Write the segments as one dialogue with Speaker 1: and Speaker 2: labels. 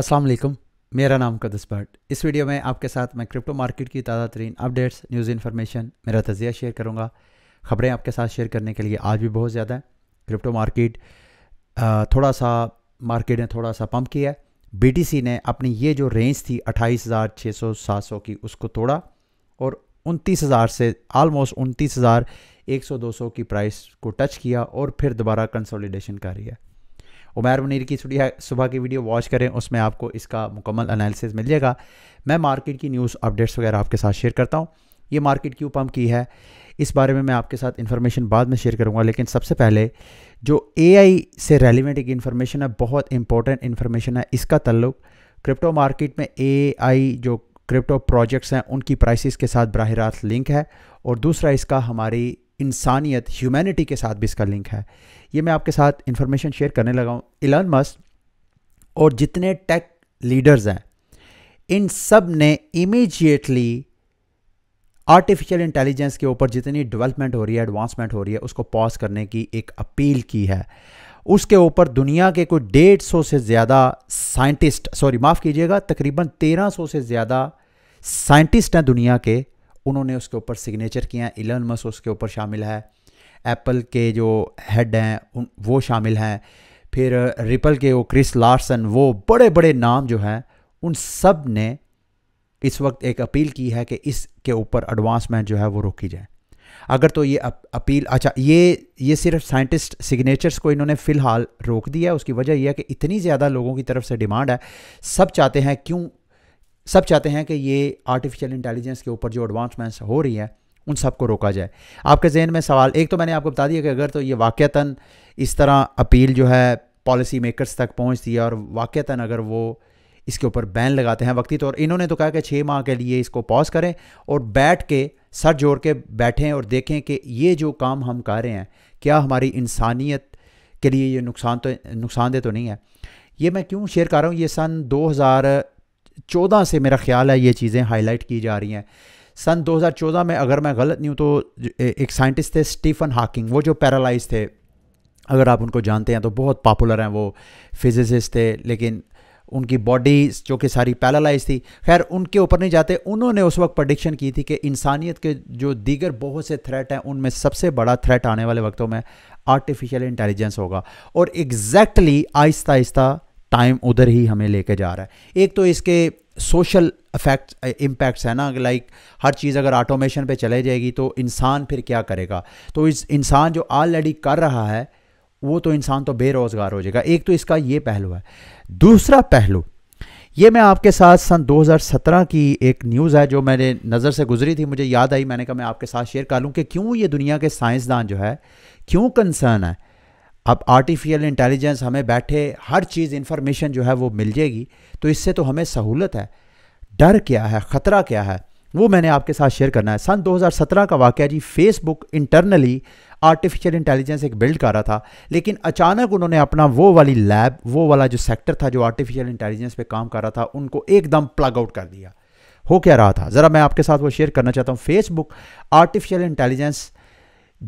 Speaker 1: अस्सलाम वालेकुम मेरा नाम कदस भट्ट इस वीडियो में आपके साथ मैं क्रिप्टो मार्केट की ताज़ा तरीन अपडेट्स न्यूज़ इन्फॉर्मेशन मेरा तजिया शेयर करूँगा ख़बरें आपके साथ शेयर करने के लिए आज भी बहुत ज़्यादा है क्रिप्टो मार्केट थोड़ा सा मार्केट ने थोड़ा सा पम्प किया है बी ने अपनी ये जो रेंज थी अट्ठाईस हज़ार छः सौ सात सौ की उसको तोड़ा और उनतीस हज़ार से आलमोस्ट उनतीस हज़ार एक सौ दो सौ की प्राइस को टच किया और फिर दोबारा कंसोलिडेशन कर रही है उमैर मुनीर की सुबह की वीडियो वॉच करें उसमें आपको इसका मुकम्मल एनालिसिस मिल जाएगा मैं मार्केट की न्यूज़ अपडेट्स वगैरह आपके साथ शेयर करता हूँ ये मार्केट क्यों पम्प की है इस बारे में मैं आपके साथ इन्फॉर्मेशन बाद में शेयर करूँगा लेकिन सबसे पहले जो ए से रेलिवेंट एक इन्फॉर्मेशन है बहुत इंपॉर्टेंट इन्फॉर्मेशन है इसका तल्लुक क्रिप्टो मार्केट में ए जो क्रिप्टो प्रोजेक्ट्स हैं उनकी प्राइसेस के साथ बरह लिंक है और दूसरा इसका हमारी इंसानियत ह्यूमैनिटी के साथ भी इसका लिंक है ये मैं आपके साथ इन्फॉर्मेशन शेयर करने लगा हूँ इलान मस्क और जितने टेक लीडर्स हैं इन सब ने इमीजिएटली आर्टिफिशियल इंटेलिजेंस के ऊपर जितनी डेवलपमेंट हो रही है एडवांसमेंट हो रही है उसको पॉज करने की एक अपील की है उसके ऊपर दुनिया के कोई डेढ़ सौ से ज़्यादा साइंटिस्ट सॉरी माफ़ कीजिएगा तकरीबन तेरह सौ से ज़्यादा साइंटिस्ट हैं दुनिया के उन्होंने उसके ऊपर सिग्नेचर किए हैं इलन मस उसके ऊपर शामिल है एप्पल के जो हेड हैं वो शामिल हैं फिर रिपल uh, के वो क्रिस लार्सन वो बड़े बड़े नाम जो हैं उन सब ने इस वक्त एक अपील की है कि इसके ऊपर एडवांसमेंट जो है वो रोकी जाए अगर तो ये अपील अच्छा ये ये सिर्फ साइंटिस्ट सिग्नेचर्स को इन्होंने फ़िलहाल रोक दिया है उसकी वजह यह है कि इतनी ज़्यादा लोगों की तरफ से डिमांड है सब चाहते हैं क्यों सब चाहते हैं कि ये आर्टिफिशियल इंटेलिजेंस के ऊपर जो एडवांसमेंट्स हो रही है उन सबको रोका जाए आपके जहन में सवाल एक तो मैंने आपको बता दिया कि अगर तो ये वाक़ता इस तरह अपील जो है पॉलिसी मेकर्स तक पहुँचती है और वाक़ता अगर वो इसके ऊपर बैन लगाते हैं वक्ती तौर इन्होंने तो कहा कि छः माह के लिए इसको पॉज करें और बैठ के सर जोड़ के बैठें और देखें कि ये जो काम हम कर रहे हैं क्या हमारी इंसानियत के लिए ये नुकसान तो नुकसानदेह तो नहीं है ये मैं क्यों शेयर कर रहा हूँ ये सन 2014 से मेरा ख्याल है ये चीज़ें हाईलाइट की जा रही हैं सन 2014 में अगर मैं गलत नहीं हूँ तो एक साइंटिस्ट थे स्टीफन हाकिंग वो जो पैरालाइज थे अगर आप उनको जानते हैं तो बहुत पॉपुलर हैं वो फिजिसिस्ट थे लेकिन उनकी बॉडी जो कि सारी पैरालाइज थी खैर उनके ऊपर नहीं जाते उन्होंने उस वक्त प्रडिक्शन की थी कि इंसानियत के जो दीगर बहुत से थ्रेट हैं उनमें सबसे बड़ा थ्रेट आने वाले वक्तों में आर्टिफिशियल इंटेलिजेंस होगा और एग्जैक्टली exactly आहिस्ता आहिस्ता टाइम उधर ही हमें लेके जा रहा है एक तो इसके सोशल इफेक्ट इम्पैक्ट्स है ना लाइक हर चीज़ अगर ऑटोमेशन पे चले जाएगी तो इंसान फिर क्या करेगा तो इस इंसान जो ऑलरेडी कर रहा है वो तो इंसान तो बेरोज़गार हो जाएगा एक तो इसका ये पहलू है दूसरा पहलू ये मैं आपके साथ सन 2017 की एक न्यूज़ है जो मैंने नज़र से गुजरी थी मुझे याद आई मैंने कहा मैं आपके साथ शेयर कर लूँ कि क्यों ये दुनिया के साइंसदान जो है क्यों कंसर्न है अब आर्टिफिशियल इंटेलिजेंस हमें बैठे हर चीज़ इन्फॉर्मेशन जो है वो मिल जाएगी तो इससे तो हमें सहूलत है डर क्या है ख़तरा क्या है वो मैंने आपके साथ शेयर करना है सन 2017 का वाक़ जी फेसबुक इंटरनली आर्टिफिशियल इंटेलिजेंस एक बिल्ड कर रहा था लेकिन अचानक उन्होंने अपना वो वाली लैब वो वाला जो सेक्टर था जो आर्टिफिशियल इंटेलिजेंस पे काम कर रहा था उनको एकदम प्लग आउट कर दिया हो क्या रहा था ज़रा मैं आपके साथ वो शेयर करना चाहता हूँ फेसबुक आर्टिफिशियल इंटेलिजेंस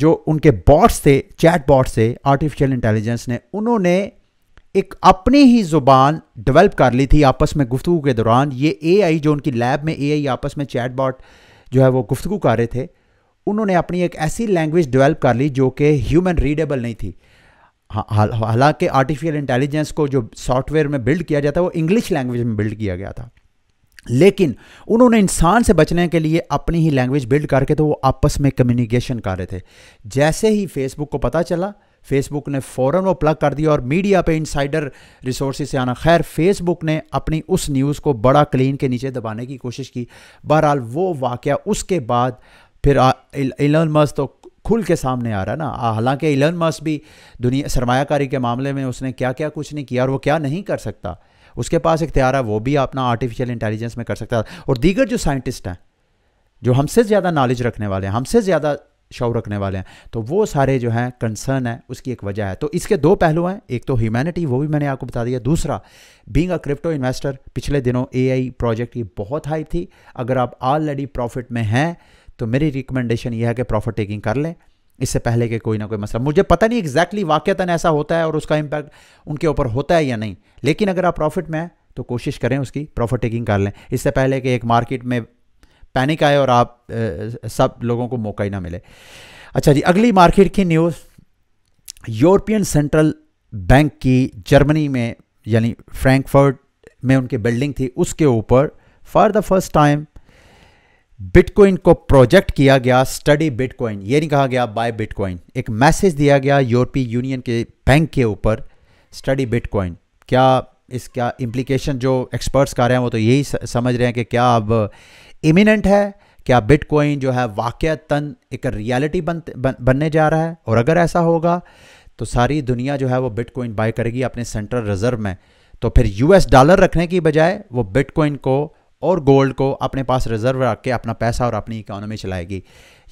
Speaker 1: जो उनके बॉट्स थे चैट बॉट्स थे आर्टिफिशियल इंटेलिजेंस ने उन्होंने एक अपनी ही ज़ुबान डेवलप कर ली थी आपस में गुफ्तु के दौरान ये एआई जो उनकी लैब में एआई आपस में चैट बॉट जो है वो गुफ्तु कर रहे थे उन्होंने अपनी एक ऐसी लैंग्वेज डेवलप कर ली जो कि ह्यूमन रीडेबल नहीं थी हालांकि आर्टिफिशियल इंटेलिजेंस को जो सॉफ्टवेयर में बिल्ड किया जाता है वो इंग्लिश लैंग्वेज में बिल्ड किया गया था लेकिन उन्होंने इंसान से बचने के लिए अपनी ही लैंग्वेज बिल्ड करके तो वो आपस में कम्युनिकेशन कर रहे थे जैसे ही फेसबुक को पता चला फेसबुक ने फ़ौर वो प्लग कर दिया और मीडिया पे इनसाइडर रिसोर्स से आना खैर फेसबुक ने अपनी उस न्यूज़ को बड़ा क्लीन के नीचे दबाने की कोशिश की बहरहाल वो वाक़ उसके बाद फिर इलन मस तो खुल के सामने आ रहा है ना हालांकि इलन मस भी दुनिया सरमाकारी के मामले में उसने क्या क्या कुछ नहीं किया और वो क्या नहीं कर सकता उसके पास इख्तियार है वो भी अपना आर्टिफिशियल इंटेलिजेंस में कर सकता है और दीगर जो साइंटिस्ट हैं जो हमसे ज़्यादा नॉलेज रखने वाले हैं हमसे ज़्यादा शव रखने वाले हैं तो वो सारे जो हैं कंसर्न है उसकी एक वजह है तो इसके दो पहलू हैं एक तो ह्यूमैनिटी वो भी मैंने आपको बता दिया दूसरा बींग अ क्रिप्टो इन्वेस्टर पिछले दिनों एआई प्रोजेक्ट की बहुत हाई थी अगर आप ऑलरेडी प्रॉफिट में हैं तो मेरी रिकमेंडेशन यह है कि प्रॉफिट टेकिंग कर लें इससे पहले के कोई ना कोई मसला मुझे पता नहीं एग्जैक्टली exactly वाक़ता ऐसा होता है और उसका इम्पैक्ट उनके ऊपर होता है या नहीं लेकिन अगर आप प्रॉफिट में हैं तो कोशिश करें उसकी प्रॉफिट टेकिंग कर लें इससे पहले कि एक मार्केट में पैनिक आए और आप ए, सब लोगों को मौका ही ना मिले अच्छा जी अगली मार्केट की न्यूज़ यूरोपियन सेंट्रल बैंक की जर्मनी में यानी फ्रैंकफर्ट में उनकी बिल्डिंग थी उसके ऊपर for the first time bitcoin को प्रोजेक्ट किया गया स्टडी बिटकॉइन ये नहीं कहा गया बाय बिटकॉइन एक मैसेज दिया गया यूरोपीय यूनियन के बैंक के ऊपर स्टडी बिटकॉइन क्या इसका इम्प्लीकेशन जो एक्सपर्ट्स कर रहे हैं वो तो यही समझ रहे हैं कि क्या अब इमिनेंट है क्या बिटकॉइन जो है तन एक रियलिटी बन, बन बनने जा रहा है और अगर ऐसा होगा तो सारी दुनिया जो है वो बिटकॉइन बाय करेगी अपने सेंट्रल रिजर्व में तो फिर यूएस डॉलर रखने की बजाय वो बिटकॉइन को और गोल्ड को अपने पास रिजर्व रख के अपना पैसा और अपनी इकोनॉमी चलाएगी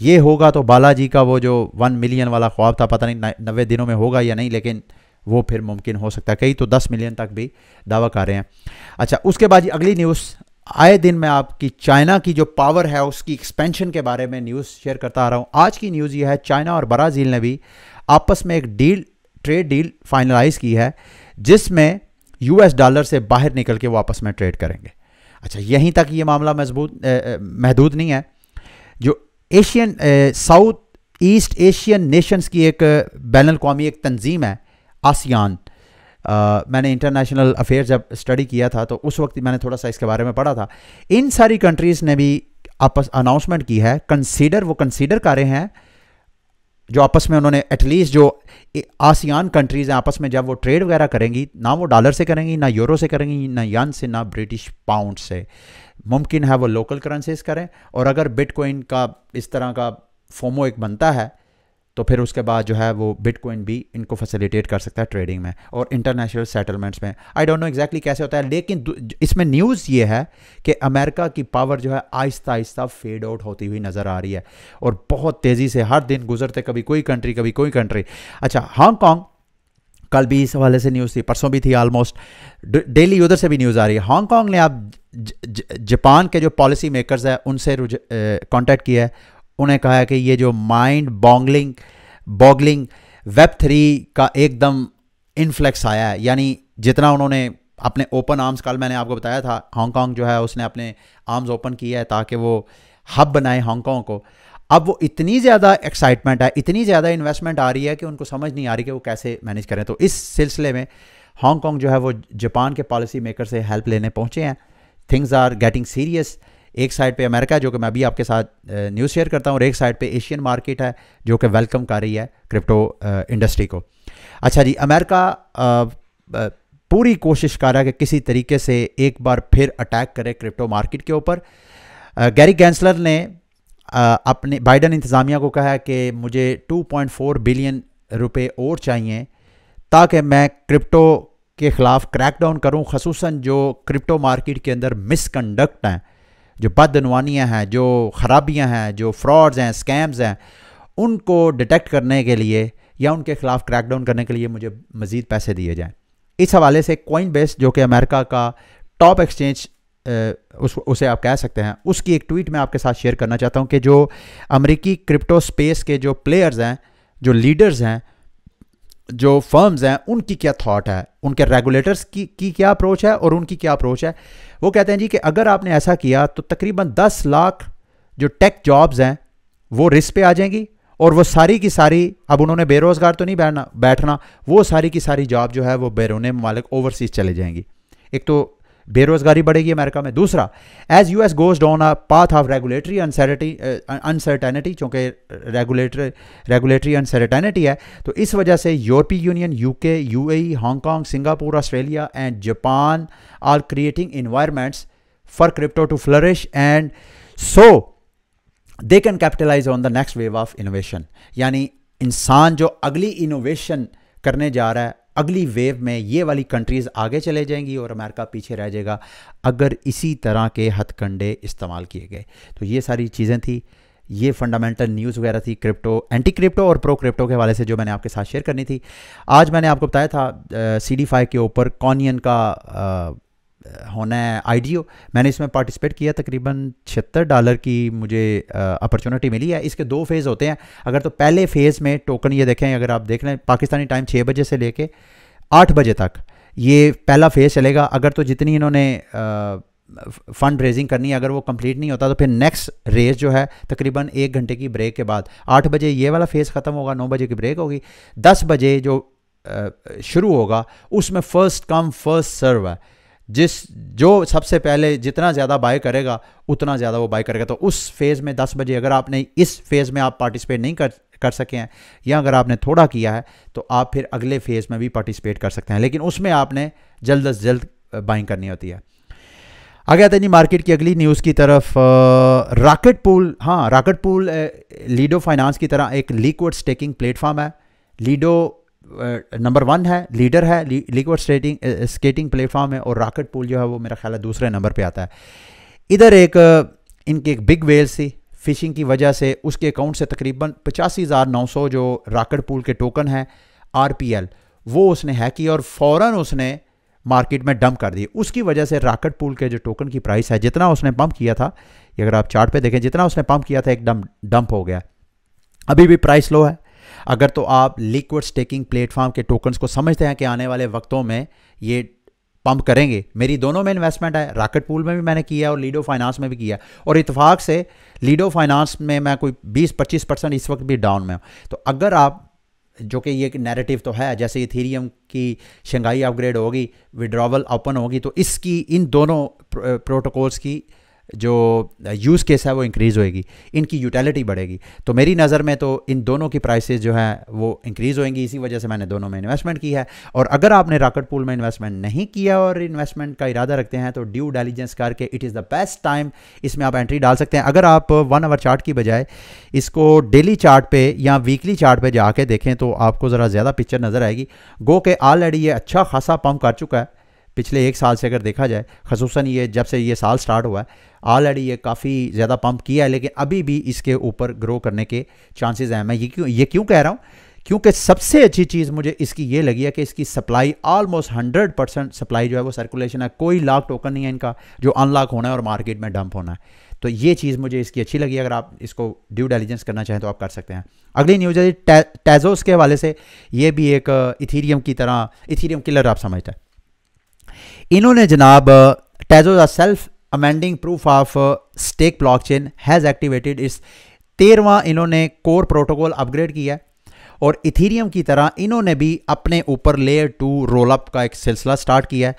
Speaker 1: ये होगा तो बालाजी का वो जो वन मिलियन वाला ख्वाब था पता नहीं नब्बे दिनों में होगा या नहीं लेकिन वो फिर मुमकिन हो सकता है कई तो दस मिलियन तक भी दावा कर रहे हैं अच्छा उसके बाद अगली न्यूज़ आए दिन मैं आपकी चाइना की जो पावर है उसकी एक्सपेंशन के बारे में न्यूज़ शेयर करता आ रहा हूँ आज की न्यूज़ ये है चाइना और ब्राज़ील ने भी आपस में एक डील ट्रेड डील फाइनलाइज की है जिसमें यूएस डॉलर से बाहर निकल के वापस में ट्रेड करेंगे अच्छा यहीं तक ये मामला मजबूत महदूद नहीं है जो Asian south east Asian nations की एक बैन अवी एक तंजीम है आसियान आ, मैंने इंटरनेशनल अफेयर जब स्टडी किया था तो उस वक्त मैंने थोड़ा सा इसके बारे में पढ़ा था इन सारी कंट्रीज़ ने भी आपस अनाउंसमेंट की है कंसीडर वो कंसीडर कर रहे हैं जो आपस में उन्होंने एटलीस्ट जो आसियान कंट्रीज़ हैं आपस में जब वो ट्रेड वगैरह करेंगी ना वो डॉलर से करेंगी ना यूरो से करेंगी ना यान से ना ब्रिटिश पाउंड से मुमकिन है वो लोकल करेंसीज करें और अगर बिटकॉइन का इस तरह का फोमो एक बनता है तो फिर उसके बाद जो है वो बिटकॉइन भी इनको फैसिलिटेट कर सकता है ट्रेडिंग में और इंटरनेशनल सेटलमेंट्स में आई डोंट नो एग्जैक्टली कैसे होता है लेकिन इसमें न्यूज़ ये है कि अमेरिका की पावर जो है आहिस्ता आहिस्ता फेड आउट होती हुई नज़र आ रही है और बहुत तेज़ी से हर दिन गुजरते कभी कोई कंट्री कभी कोई कंट्री अच्छा हांगकॉन्ग कल भी इस हवाले से न्यूज़ थी परसों भी थी ऑलमोस्ट डेली उधर से भी न्यूज़ आ रही है हांगकॉन्ग ने आप जापान के जो पॉलिसी मेकर्स हैं उनसे कांटेक्ट किया है उन्हें कहा है कि ये जो mind boggling boggling web three का एकदम इनफ्लेक्स आया है यानी जितना उन्होंने अपने ओपन आर्म्स कल मैंने आपको बताया था हांगकांग जो है उसने अपने आर्म्स ओपन किया है ताकि वो हब बनाए हांगकांग को अब वो इतनी ज़्यादा एक्साइटमेंट है इतनी ज़्यादा इन्वेस्टमेंट आ रही है कि उनको समझ नहीं आ रही कि वो कैसे मैनेज करें तो इस सिलसिले में हांगकांग जो है वो जापान के पॉलिसी मेकर से हेल्प लेने पहुँचे हैं थिंग्स आर गेटिंग सीरियस एक साइड पे अमेरिका जो कि मैं अभी आपके साथ न्यूज़ शेयर करता हूँ और एक साइड पे एशियन मार्केट है जो कि वेलकम कर रही है क्रिप्टो इंडस्ट्री को अच्छा जी अमेरिका पूरी कोशिश कर रहा है कि किसी तरीके से एक बार फिर अटैक करे क्रिप्टो मार्केट के ऊपर गैरी गैंसलर ने अपने बाइडन इंतज़ामिया को कहा कि मुझे 2.4 बिलियन रुपए और चाहिए ताकि मैं क्रिप्टो के ख़िलाफ़ क्रैकडाउन करूं खसूस जो क्रिप्टो मार्केट के अंदर मिसकंडक्ट हैं जो बदनवानियाँ हैं जो ख़राबियाँ हैं जो फ्रॉड्स हैं स्कैम्स हैं उनको डिटेक्ट करने के लिए या उनके ख़िलाफ़ क्रैकडाउन करने के लिए मुझे मज़ीद पैसे दिए जाएँ इस हवाले से कोइन बेस जो कि अमेरिका का टॉप एक्सचेंज उस उसे आप कह सकते हैं उसकी एक ट्वीट मैं आपके साथ शेयर करना चाहता हूँ कि जो अमेरिकी क्रिप्टो स्पेस के जो प्लेयर्स हैं जो लीडर्स हैं जो फर्म्स हैं उनकी क्या थॉट है उनके रेगुलेटर्स की की क्या अप्रोच है और उनकी क्या अप्रोच है वो कहते हैं जी कि अगर आपने ऐसा किया तो तकरीबन 10 लाख जो टेक जॉब्स हैं वो रिस्क पे आ जाएंगी और वो सारी की सारी अब उन्होंने बेरोज़गार तो नहीं बैठना बैठना वो सारी की सारी जॉब जो है वो बैरून ममालिक ओवरसीज़ चले जाएंगी एक तो बेरोजगारी बढ़ेगी अमेरिका में दूसरा as U S goes down a path of regulatory अनसर्टी अनसर्टेनिटी चूँकि रेगुलेटरी रेगुलेटरी अनसर्टेनिटी है तो इस वजह से यूरोपीय Union UK UAE Hong Kong Singapore Australia and Japan are creating environments for crypto to flourish and so they can capitalise on the next wave of innovation यानी इंसान जो अगली इनोवेशन करने जा रहा है अगली वेव में ये वाली कंट्रीज़ आगे चले जाएंगी और अमेरिका पीछे रह जाएगा अगर इसी तरह के हथकंडे इस्तेमाल किए गए तो ये सारी चीज़ें थी ये फंडामेंटल न्यूज़ वगैरह थी क्रिप्टो एंटी क्रिप्टो और प्रो क्रिप्टो के हवाले से जो मैंने आपके साथ शेयर करनी थी आज मैंने आपको बताया था सी डी फाइव के ऊपर कॉनियन का आ, होना है आईडीओ मैंने इसमें पार्टिसिपेट किया तकरीबन छिहत्तर डॉलर की मुझे अपॉर्चुनिटी मिली है इसके दो फेज़ होते हैं अगर तो पहले फेज़ में टोकन ये देखें अगर आप देख लें पाकिस्तानी टाइम छः बजे से लेके आठ बजे तक ये पहला फेज़ चलेगा अगर तो जितनी इन्होंने फ़ंड रेजिंग करनी है अगर वो कंप्लीट नहीं होता तो फिर नेक्स्ट रेस जो है तकरीबन एक घंटे की ब्रेक के बाद आठ बजे ये वाला फेज़ ख़त्म होगा नौ बजे की ब्रेक होगी दस बजे जो शुरू होगा उसमें फ़र्स्ट कम फर्स्ट सर्व है जिस जो सबसे पहले जितना ज़्यादा बाय करेगा उतना ज़्यादा वो बाय करेगा तो उस फेज़ में 10 बजे अगर आपने इस फेज़ में आप पार्टिसिपेट नहीं कर कर सके हैं या अगर आपने थोड़ा किया है तो आप फिर अगले फेज़ में भी पार्टिसिपेट कर सकते हैं लेकिन उसमें आपने जल्द अज जल्द बाइंग करनी होती है आगे आते था जी मार्केट की अगली न्यूज़ की तरफ राकेट पूल हाँ राकेट पूल लीडो फाइनेंस की तरह एक लिक्विड स्टेकिंग प्लेटफॉर्म है लीडो नंबर वन है लीडर है लिक्विड स्टेटिंग स्केटिंग प्लेटफॉर्म है और रॉकेट पुल जो है वो मेरा ख्याल है दूसरे नंबर पे आता है इधर एक इनकी एक बिग वेल सी फिशिंग की वजह से उसके अकाउंट से तकरीबन पचासी हज़ार नौ सौ जो रॉकेट पुल के टोकन हैं आर पी एल वो उसने हैक किया और फ़ौर उसने मार्केट में डंप कर दिए उसकी वजह से रॉकेट पुल के जो टोकन की प्राइस है जितना उसने पम्प किया था अगर आप चार्ट देखें जितना उसने पम्प किया था एकदम डंप हो गया अभी भी प्राइस लो है अगर तो आप लिक्विड स्टेकिंग प्लेटफॉर्म के टोकन्स को समझते हैं कि आने वाले वक्तों में ये पंप करेंगे मेरी दोनों में इन्वेस्टमेंट है राकेट पूल में भी मैंने किया और लीडो फाइनेंस में भी किया और इतफाक से लीडो फाइनेंस में मैं कोई 20-25 परसेंट इस वक्त भी डाउन में हूँ तो अगर आप जो कि ये नैरेटिव तो है जैसे इथेरियम की शंघाई अपग्रेड होगी विड्रॉवल ओपन होगी तो इसकी इन दोनों प्रोटोकॉल्स की जो यूज़ uh, केस है वो इंक्रीज़ होएगी इनकी यूटिलिटी बढ़ेगी तो मेरी नज़र में तो इन दोनों की प्राइसेस जो हैं वो इंक्रीज़ होएंगी इसी वजह से मैंने दोनों में इन्वेस्टमेंट की है और अगर आपने राकेट पूल में इन्वेस्टमेंट नहीं किया और इन्वेस्टमेंट का इरादा रखते हैं तो ड्यू डेलीजेंस करके it is the best time इसमें आप एंट्री डाल सकते हैं अगर आप वन आवर चार्ट की बजाय इसको डेली चार्ट पे या वीकली चार्ट पे जाके देखें तो आपको ज़रा ज़्यादा पिक्चर नज़र आएगी गो के ऑलरेडी ये अच्छा खासा पम्प कर चुका है पिछले एक साल से अगर देखा जाए खसूस ये जब से ये साल स्टार्ट हुआ है ऑलरेडी ये काफ़ी ज़्यादा पंप किया है लेकिन अभी भी इसके ऊपर ग्रो करने के चांसेज़ हैं मैं ये क्यों ये क्यों कह रहा हूँ क्योंकि सबसे अच्छी चीज़ मुझे इसकी ये लगी है कि इसकी supply almost hundred percent supply जो है वो सर्कुलेशन है कोई लॉक टोकन नहीं है इनका जो अनलॉक होना है और मार्केट में डंप होना है तो ये चीज़ मुझे इसकी अच्छी लगी अगर आप इसको ड्यू डेलीजेंस करना चाहें तो आप कर सकते हैं अगली न्यूज़ है टेजोस के हवाले से ये भी एक इथीरियम uh, की तरह इथीरियम किलर आप समझते हैं इन्होंने जनाब Tezos self amending proof of stake blockchain has activated इस तेरवा इन्होंने कोर प्रोटोकॉल अपग्रेड किया और इथीरियम की तरह इन्होंने भी अपने ऊपर लेयर टू रोल अप का एक सिलसिला स्टार्ट किया है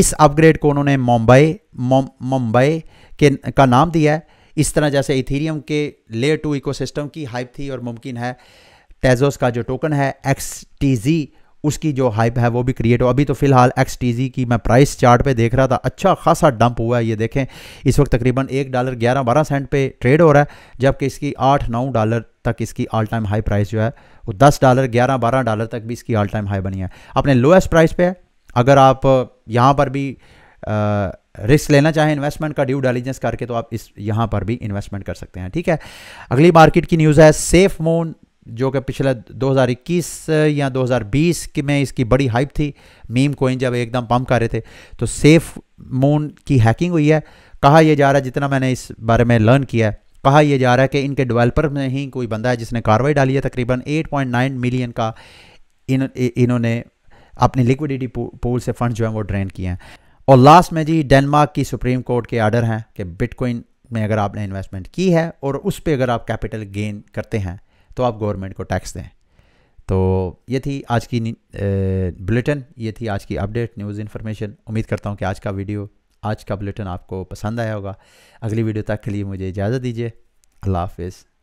Speaker 1: इस अपग्रेड को उन्होंने मुंबई मुंबई के का नाम दिया है इस तरह जैसे इथीरियम के लेयर टू इकोसिस्टम की हाइप थी और मुमकिन है टेजोस का जो टोकन है एक्स टी जी उसकी जो हाइप है वो भी क्रिएट हो अभी तो फिलहाल एक्स की मैं प्राइस चार्ट पे देख रहा था अच्छा खासा डंप हुआ है ये देखें इस वक्त तकरीबन एक डॉलर ग्यारह बारह सेंट पे ट्रेड हो रहा है जबकि इसकी आठ नौ डॉलर तक इसकी ऑल टाइम हाई प्राइस जो है वो दस डॉलर ग्यारह बारह डॉलर तक भी इसकी ऑल टाइम हाई बनी है अपने लोएस्ट प्राइस पे है अगर आप यहाँ पर भी आ, रिस्क लेना चाहें इन्वेस्टमेंट का ड्यू डिलीजेंस करके तो आप इस यहाँ पर भी इन्वेस्टमेंट कर सकते हैं ठीक है अगली मार्केट की न्यूज़ है सेफ मोन जो कि पिछले 2021 या 2020 की में इसकी बड़ी हाइप थी मीम कोइन जब एकदम पम्प कर रहे थे तो सेफ मून की हैकिंग हुई है कहा यह जा रहा है जितना मैंने इस बारे में लर्न किया है कहा यह जा रहा है कि इनके डेवलपर में ही कोई बंदा है जिसने कार्रवाई डाली है तकरीबन 8.9 मिलियन का इन इन्होंने अपनी लिक्विडिटी पूल से फंड जो है वो ड्रेन किए हैं और लास्ट में जी डेनमार्क की सुप्रीम कोर्ट के आर्डर हैं कि बिटकॉइन में अगर आपने इन्वेस्टमेंट की है और उस पर अगर आप कैपिटल गेन करते हैं तो आप गवर्नमेंट को टैक्स दें तो ये थी आज की बुलेटिन ये थी आज की अपडेट न्यूज़ इन्फॉर्मेशन उम्मीद करता हूँ कि आज का वीडियो आज का बुलेटिन आपको पसंद आया होगा अगली वीडियो तक के लिए मुझे इजाज़त दीजिए अल्लाह हाफिज़